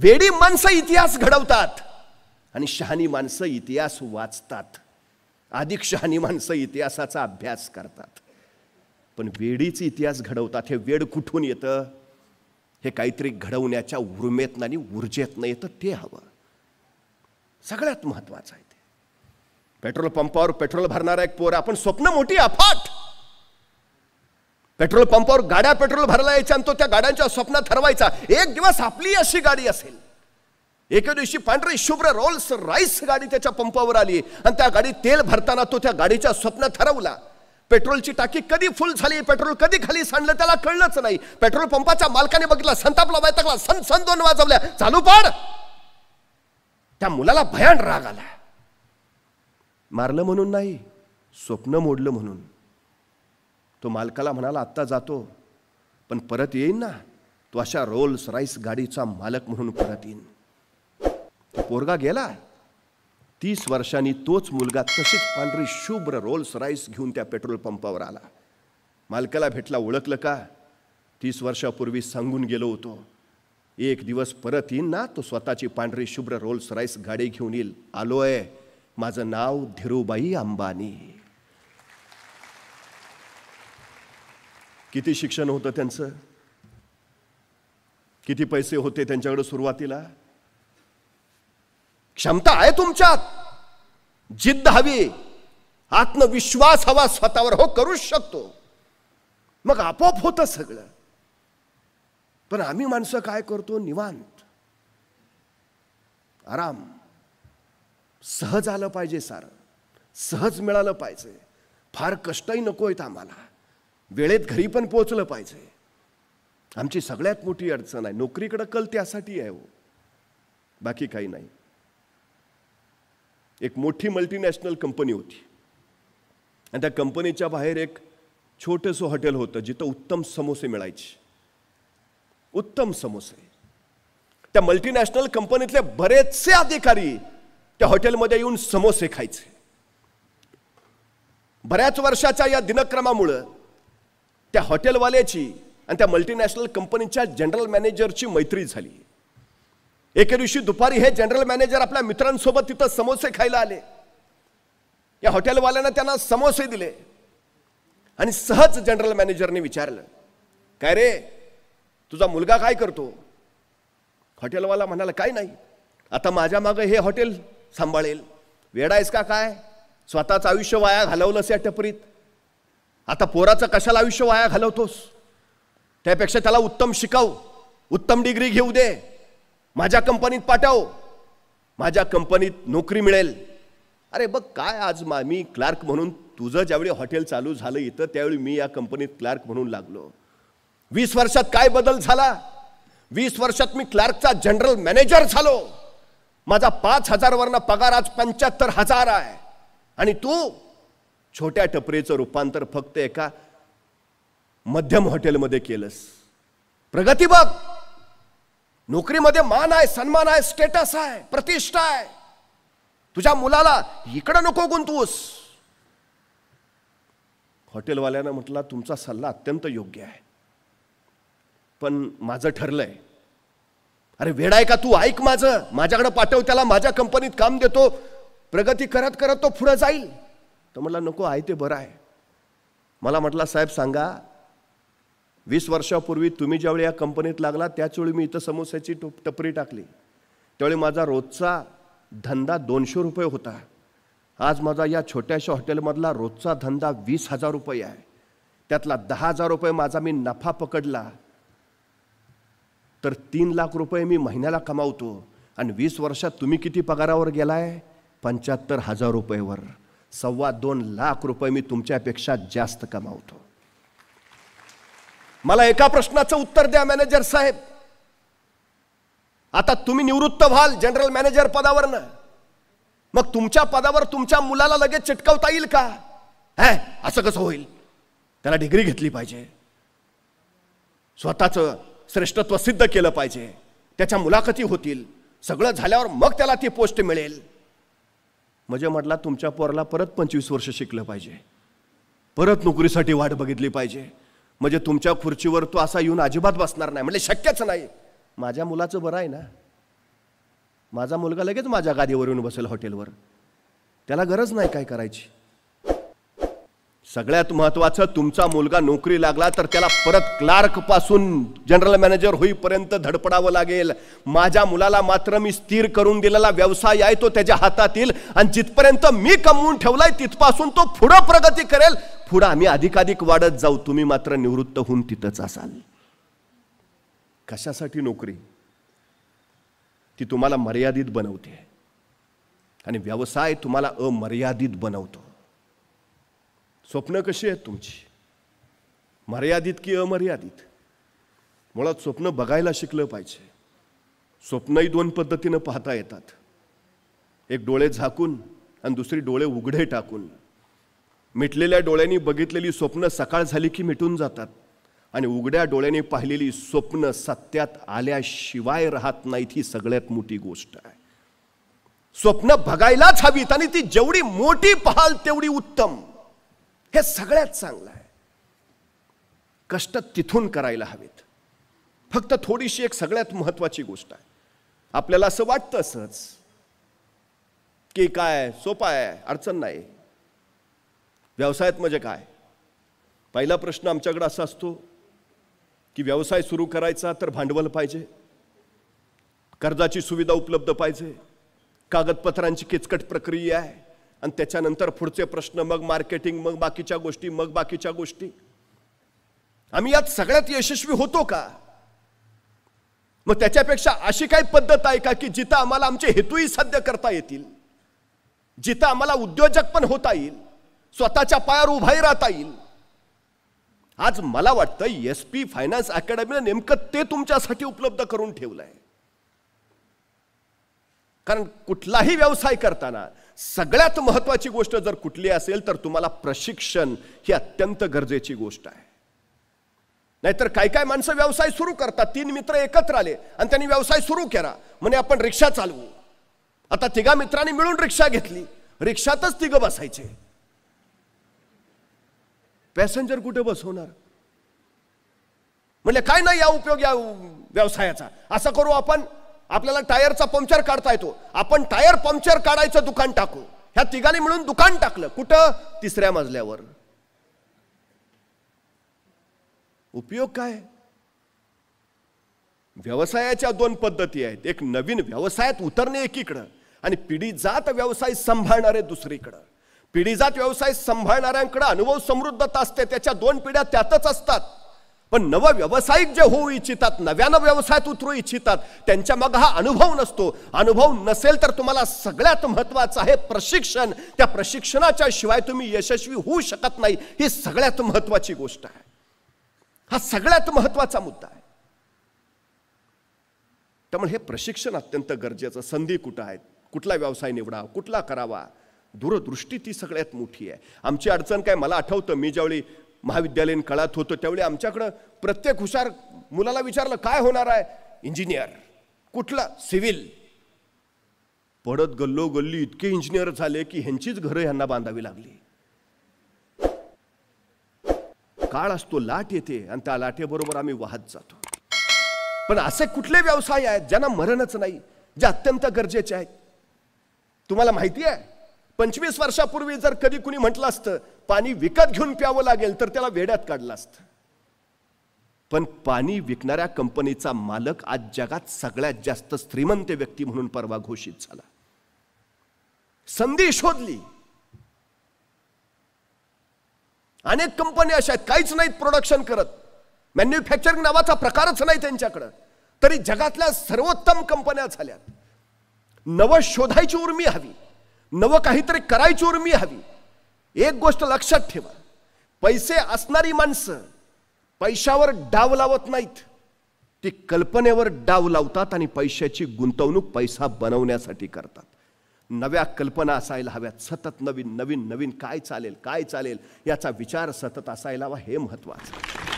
वेडी माणसं इतिहास घडवतात आणि शहाणी माणसं इतिहास वाचतात अधिक शहाणी माणसं इतिहासाचा अभ्यास करतात पण वेडीच इतिहास घडवतात हे वेड कुठून येतं हे काहीतरी घडवण्याच्या उर्मेतनं आणि ऊर्जेतनं येतं ते हवं सगळ्यात महत्वाचं आहे ते पेट्रोल पंपावर पेट्रोल भरणारा एक पोर आपण स्वप्न मोठी अफाट पेट्रोल पंपावर गाड्या पेट्रोल भरायला यायच्या आणि तो त्या गाड्यांच्या स्वप्नात ठरवायचा एक दिवस आपली अशी गाडी असेल एके दिवशी पांढरी शुभ्र रोल्स राईस गाडी त्याच्या पंपावर आली आणि त्या गाडीत तेल भरताना तो त्या गाडीच्या स्वप्न ठरवला पेट्रोलची टाकी कधी फुल झाली पेट्रोल कधी खाली सांडलं त्याला कळलंच नाही पेट्रोल पंपाच्या मालकाने बघितला संतापला वैतकला सन सन दोन वाजवल्या चालू पाड त्या मुलाला भयान राग आला मारलं म्हणून नाही स्वप्न मोडलं म्हणून तो मालकाला म्हणाला आत्ता जातो पण परत येईन ना तो अशा रोल्स राईस गाडीचा मालक म्हणून परत येईन तो पोरगा गेला तीस वर्षांनी तोच मुलगा तशीच पांढरी शुभ्र रोल्स राईस घेऊन त्या पेट्रोल पंपावर आला मालकाला भेटला ओळखलं का तीस वर्षापूर्वी सांगून गेलो होतो एक दिवस परत येईन ना तो स्वतःची पांढरी शुभ्र रोल्स राईस गाडी घेऊन येईल आलो आहे माझं नाव धीरूबाई अंबानी किती शिक्षण होतं त्यांचं किती पैसे होते त्यांच्याकडे सुरुवातीला क्षमता आहे तुमच्यात जिद्द हवी आत्मविश्वास हवा स्वतःवर हो करू शकतो मग आपोआप होतं सगळं पण आम्ही माणसं काय करतो निवांत आराम सहज आलं पाहिजे सार सहज मिळालं पाहिजे फार कष्टही नको आहेत आम्हाला वेळेत घरी पण पोचलं पाहिजे आमची सगळ्यात मोठी अडचण आहे नोकरीकडं कल त्यासाठी आहे हो बाकी काही नाही एक मोठी मल्टीनॅशनल कंपनी होती आणि त्या कंपनीच्या बाहेर एक छोटंसं हॉटेल होतं जिथं उत्तम समोसे मिळायचे उत्तम समोसे त्या मल्टीनॅशनल कंपनीतले बरेचसे अधिकारी त्या हॉटेलमध्ये येऊन समोसे खायचे बऱ्याच वर्षाच्या या दिनक्रमामुळं त्या हॉटेलवाल्याची आणि त्या मल्टीनॅशनल कंपनीच्या जनरल मॅनेजरची मैत्री झाली एके दिवशी दुपारी हे जनरल मॅनेजर आपल्या मित्रांसोबत तिथं समोसे खायला आले या हॉटेलवाल्यानं त्यांना समोसे दिले आणि सहज जनरल मॅनेजरने विचारलं काय रे तुझा मुलगा काय करतो हॉटेलवाला म्हणाला काय नाही आता माझ्या मागे हे हॉटेल सांभाळेल वेडायस का काय स्वतःचं आयुष्य वाया घालवलंस या टपरीत आता पोराचं कशाला आयुष्य वाया घालवतोस त्यापेक्षा त्याला उत्तम शिकाव उत्तम डिग्री घेऊ दे माझ्या कंपनीत पाठव माझ्या कंपनीत नोकरी मिळेल अरे बघ काय आज मा मी क्लार्क म्हणून तुझं ज्यावेळी हॉटेल चालू झालं इथं त्यावेळी मी या कंपनीत क्लार्क म्हणून लागलो वीस वर्षात काय बदल झाला वीस वर्षात मी क्लार्कचा जनरल मॅनेजर झालो माझा पाच हजारवरनं पगार आज पंच्याहत्तर हजार आहे आणि तू छोट्या टपरीचं रूपांतर फक्त एका मध्यम हॉटेलमध्ये केलंस प्रगती बघ नोकरीमध्ये मान आहे सन्मान आहे स्टेटस आहे प्रतिष्ठा आहे तुझ्या मुलाला इकडं नको गुंतवूस हॉटेलवाल्यानं म्हटला तुमचा सल्ला अत्यंत योग्य आहे पण माझं ठरलंय अरे वेडाय आहे का तू ऐक माझं माझ्याकडे पाठव त्याला माझ्या कंपनीत काम देतो प्रगती करत करत तो पुढे जाईल तर म्हटला नको आहे ते बरं आहे मला म्हटला साहेब सांगा वीस वर्षापूर्वी तुम्ही ज्यावेळी या कंपनीत लागला त्याचवेळी मी इथं समोस्याची टोप टपरी टाकली त्यावेळी माझा रोजचा धंदा दोनशे रुपये होता आज माझा या छोट्याशा हॉटेलमधला रोजचा धंदा वीस हजार रुपये आहे त्यातला दहा हजार रुपये माझा मी नफा पकडला तर तीन लाख रुपये मी महिन्याला कमावतो आणि वीस वर्षात तुम्ही किती पगारावर गेलाय पंच्याहत्तर हजार रुपयेवर सव्वा दोन लाख रुपये मी तुमच्यापेक्षा जास्त कमावतो मला एका प्रश्नाचं उत्तर द्या मॅनेजर साहेब आता तुम्ही निवृत्त व्हाल जनरल मॅनेजर पदावर ना मग तुमच्या पदावर तुमच्या मुलाला लगेच चिटकवता येईल का है असं कसं होईल त्याला डिग्री घेतली पाहिजे स्वतःचं श्रेष्ठत्व सिद्ध केलं पाहिजे त्याच्या मुलाखती होतील सगळं झाल्यावर मग त्याला ती पोस्ट मिळेल म्हणजे म्हटला तुमच्या पोराला परत पंचवीस वर्ष शिकलं पाहिजे परत नोकरीसाठी वाट बघितली पाहिजे म्हणजे तुमच्या खुर्चीवर तो असा येऊन अजिबात बसणार नाही म्हणजे शक्यच नाही माझ्या मुलाचं बरं आहे ना माझा मुलगा लगेच माझ्या गादीवर येऊन बसेल हॉटेलवर त्याला गरज नाही काय करायची सगळ्यात महत्त्वाचं तुमचा मुलगा नोकरी लागला तर त्याला परत क्लार्कपासून जनरल मॅनेजर होईपर्यंत धडपडावं लागेल माझ्या मुलाला मात्र मी स्थिर करून दिलेला व्यवसाय आहे तो त्याच्या हातातील आणि जिथपर्यंत मी कमवून ठेवलाय तिथपासून तो पुढं प्रगती करेल पुढं आम्ही अधिकाधिक वाढत जाऊ तुम्ही मात्र निवृत्त होऊन तिथंच असाल कशासाठी नोकरी ती तुम्हाला मर्यादित बनवते आणि व्यवसाय तुम्हाला अमर्यादित बनवतो स्वप्न कशी आहेत तुमची मर्यादित की अमर्यादित मुळात स्वप्न बघायला शिकलं पाहिजे स्वप्नही दोन पद्धतीनं पाहता येतात एक डोळे झाकून आणि दुसरी डोळे उघडे टाकून मिटलेल्या डोळ्यांनी बघितलेली स्वप्न सकाळ झाली की मिटून जातात आणि उघड्या डोळ्याने पाहिलेली स्वप्न सत्यात आल्याशिवाय राहत नाहीत ही सगळ्यात मोठी गोष्ट आहे स्वप्न बघायलाच हवीत आणि ती जेवढी मोठी पाहाल तेवढी उत्तम हे सगळ्यात चांगलं आहे कष्ट तिथून करायला हवेत फक्त थोडीशी एक सगळ्यात महत्वाची गोष्ट आहे आपल्याला असं वाटतं सहज की काय सोपा आहे अडचण नाही व्यवसायात म्हणजे काय पहिला प्रश्न आमच्याकडे असा असतो की व्यवसाय सुरू करायचा तर भांडवल पाहिजे कर्जाची सुविधा उपलब्ध पाहिजे कागदपत्रांची किचकट प्रक्रिया आहे आणि त्याच्यानंतर पुढचे प्रश्न मग मार्केटिंग मग बाकीच्या गोष्टी मग बाकीच्या गोष्टी आम्ही यात सगळ्यात यशस्वी होतो का मग त्याच्यापेक्षा अशी काही पद्धत आहे का की जिथं आम्हाला आमचे हेतूही साध्य करता येतील जिथं आम्हाला उद्योजक पण होता येईल स्वतःच्या पायावर उभाही राहता येईल आज मला वाटतं एस पी फायनान्स अकॅडमीनं नेमकं ते तुमच्यासाठी उपलब्ध करून ठेवलं आहे कारण कुठलाही व्यवसाय करताना सगळ्यात महत्त्वाची गोष्ट जर कुठली असेल तर तुम्हाला प्रशिक्षण ही अत्यंत गरजेची गोष्ट आहे नाहीतर काय काय माणसं व्यवसाय सुरू करतात तीन मित्र एकत्र आले आणि त्यांनी व्यवसाय सुरू केला म्हणे आपण रिक्षा चालवू आता तिघा मित्रांनी मिळून रिक्षा घेतली रिक्षातच तिघं बसायचे पॅसेंजर कुठे बसवणार म्हणजे काय नाही या उपयोग या व्यवसायाचा असं करू आपण आपल्याला टायरचा पंक्चर काढता येतो आपण टायर पंक्चर काढायचं दुकान टाकू ह्या तिघांनी मिळून दुकान टाकलं कुठं तिसऱ्या मजल्यावर उपयोग काय व्यवसायाच्या दोन पद्धती आहेत एक नवीन व्यवसायात उतरणे एकीकडं आणि पिढी जात व्यवसाय सांभाळणारे दुसरीकडं पिढी जात व्यवसाय सांभाळणाऱ्यांकडं अनुभव समृद्धता असते त्याच्या दोन पिढ्या त्यातच असतात पण नव व्यावसायिक जे होऊ इच्छितात नव्यानं व्यवसायात उतरू इच्छितात त्यांच्या मग हा अनुभव नसतो अनुभव नसेल तर तुम्हाला सगळ्यात महत्त्वाचं आहे प्रशिक्षण त्या प्रशिक्षणाच्या शिवाय तुम्ही यशस्वी होऊ शकत नाही ही सगळ्यात महत्त्वाची गोष्ट आहे हा सगळ्यात महत्त्वाचा मुद्दा आहे त्यामुळे हे प्रशिक्षण अत्यंत गरजेचं संधी कुठं आहेत कुठला व्यवसाय निवडावा कुठला करावा दूरदृष्टी ती सगळ्यात मोठी आहे आमची अडचण काय मला आठवतं मी ज्यावेळी महाविद्यालयीन काळात होतो त्यावेळी आमच्याकडं प्रत्येक हुशार मुलाला विचारलं काय होणार आहे इंजिनियर कुठला सिव्हिल पडत गल्लो गल्ली इतके इंजिनियर झाले की ह्यांचीच घरं ह्यांना बांधावी लागली काळ असतो लाट येते आणि त्या लाटेबरोबर आम्ही वाहत जातो पण असे कुठले व्यवसाय आहेत ज्यांना मरणच नाही जे अत्यंत गरजेचे आहेत तुम्हाला माहिती आहे पंचवीस वर्षापूर्वी जर कधी कुणी म्हटलं असतं पाणी विकत घेऊन प्यावं लागेल तर त्याला वेड्यात काढलं असतं पण पाणी विकणाऱ्या कंपनीचा मालक आज जगात सगळ्यात जास्त श्रीमंत व्यक्ती म्हणून परवा घोषित झाला संधी शोधली अनेक कंपन्या अशा आहेत काहीच नाहीत प्रोडक्शन करत मॅन्युफॅक्चरिंग नावाचा प्रकारच नाही त्यांच्याकडं तरी जगातल्या सर्वोत्तम कंपन्या झाल्या नव शोधायची उर्मी हवी नवं काहीतरी करायची उर्मी हवी एक गोष्ट लक्षात ठेवा पैसे असणारी माणसं पैशावर डाव लावत नाहीत ती कल्पनेवर डाव लावतात आणि पैशाची गुंतवणूक पैसा बनवण्यासाठी करतात नव्या कल्पना असायला हव्यात सतत नवीन नवीन नवीन काय चालेल काय चालेल याचा विचार सतत असायला हवा हे महत्वाचं